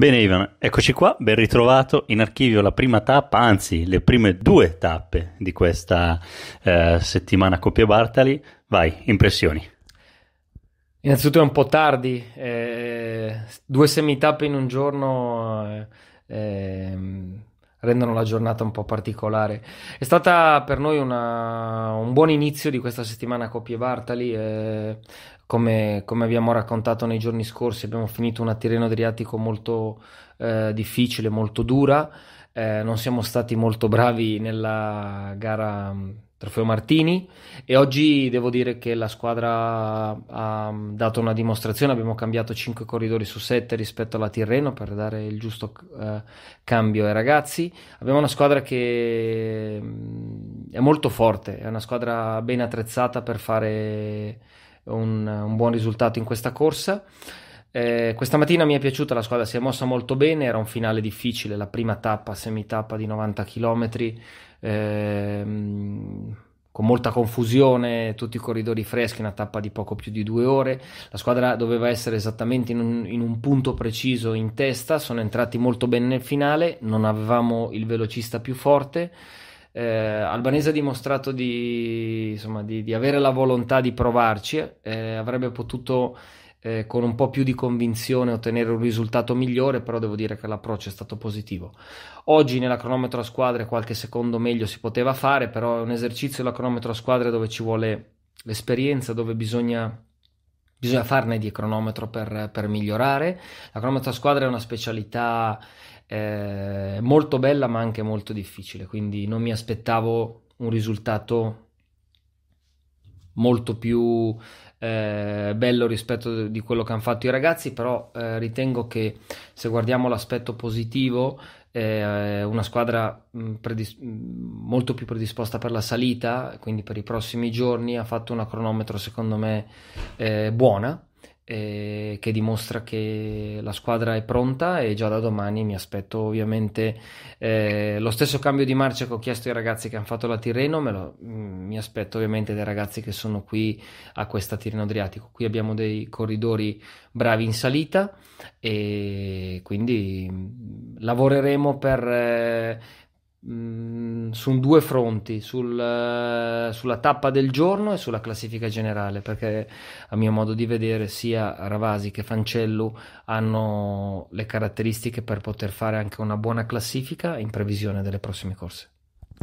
Bene Ivan, eccoci qua, ben ritrovato in archivio la prima tappa, anzi le prime due tappe di questa eh, settimana Coppia Bartali. Vai, impressioni. Innanzitutto è un po' tardi, eh, due tappe in un giorno eh, ehm, rendono la giornata un po' particolare. È stata per noi una, un buon inizio di questa settimana a Coppie Bartali. Eh, come, come, abbiamo raccontato nei giorni scorsi, abbiamo finito una Tirreno Adriatico molto eh, difficile, molto dura. Eh, non siamo stati molto bravi nella gara trofeo Martini e oggi devo dire che la squadra ha mm, dato una dimostrazione, abbiamo cambiato 5 corridori su 7 rispetto alla Tirreno per dare il giusto eh, cambio ai ragazzi, abbiamo una squadra che mm, è molto forte, è una squadra ben attrezzata per fare un, un buon risultato in questa corsa. Eh, questa mattina mi è piaciuta, la squadra si è mossa molto bene, era un finale difficile, la prima tappa, semitappa di 90 km, ehm, con molta confusione, tutti i corridori freschi, una tappa di poco più di due ore, la squadra doveva essere esattamente in un, in un punto preciso in testa, sono entrati molto bene nel finale, non avevamo il velocista più forte. Eh, Albanese ha dimostrato di, insomma, di, di, avere la volontà di provarci, eh, avrebbe potuto eh, con un po' più di convinzione ottenere un risultato migliore, però devo dire che l'approccio è stato positivo. Oggi nella cronometro a squadre qualche secondo meglio si poteva fare, però è un esercizio la cronometro a squadre dove ci vuole l'esperienza, dove bisogna bisogna farne di cronometro per, per, migliorare. La cronometro a squadre è una specialità eh, molto bella ma anche molto difficile, quindi non mi aspettavo un risultato molto più eh, bello rispetto di quello che hanno fatto i ragazzi, però eh, ritengo che se guardiamo l'aspetto positivo, eh, una squadra mh, mm, predis- mm, molto più predisposta per la salita, quindi per i prossimi giorni ha fatto una cronometro secondo me eh, buona eh, che dimostra che la squadra è pronta e già da domani mi aspetto ovviamente eh, lo stesso cambio di marcia che ho chiesto ai ragazzi che hanno fatto la Tirreno, lo, mm, mi aspetto ovviamente dai ragazzi che sono qui a questa Tirreno Adriatico. Qui abbiamo dei corridori bravi in salita e quindi mm, lavoreremo per... Eh, Mm, su due fronti, sul, uh, sulla tappa del giorno e sulla classifica generale, perché a mio modo di vedere sia Ravasi che Fancello hanno le caratteristiche per poter fare anche una buona classifica in previsione delle prossime corse.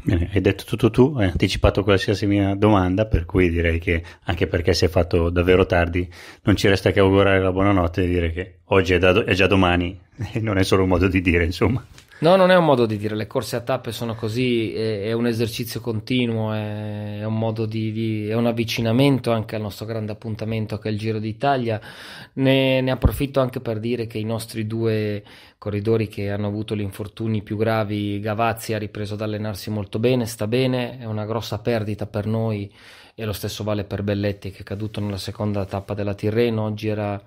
Bene, hai detto tutto tu, hai anticipato qualsiasi mia domanda, per cui direi che anche perché si è fatto davvero tardi, non ci resta che augurare la buonanotte e dire che oggi è, da, è già domani, e non è solo un modo di dire, insomma. No, non è un modo di dire, le corse a tappe sono così, è, è un esercizio continuo, è, è un di, di, è un avvicinamento anche al nostro grande appuntamento che è il Giro d'Italia. Ne, ne approfitto anche per dire che i nostri due corridori che hanno avuto gli infortuni più gravi, Gavazzi ha ripreso ad allenarsi molto bene, sta bene, è una grossa perdita per noi e lo stesso vale per Belletti che è caduto nella seconda tappa della Tirreno, oggi era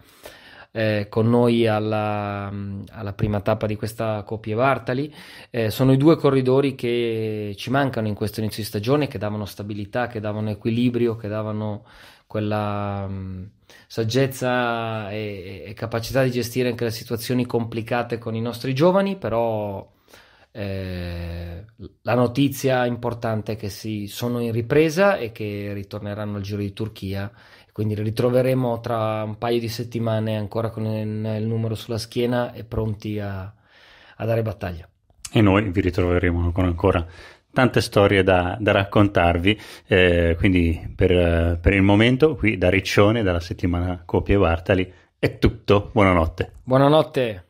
eh, con noi alla, alla, prima tappa di questa Coppia Bartali. Eh, sono i due corridori che ci mancano in questo inizio di stagione, che davano stabilità, che davano equilibrio, che davano quella mh, mm, saggezza e, e, capacità di gestire anche le situazioni complicate con i nostri giovani, però... Eh, la notizia importante è che si sono in ripresa e che ritorneranno al Giro di Turchia quindi li ritroveremo tra un paio di settimane ancora con il numero sulla schiena e pronti a, a dare battaglia. E noi vi ritroveremo con ancora tante storie da, da raccontarvi. Eh, quindi per, per il momento, qui da Riccione, dalla settimana Copie Bartali, è tutto. Buonanotte. Buonanotte.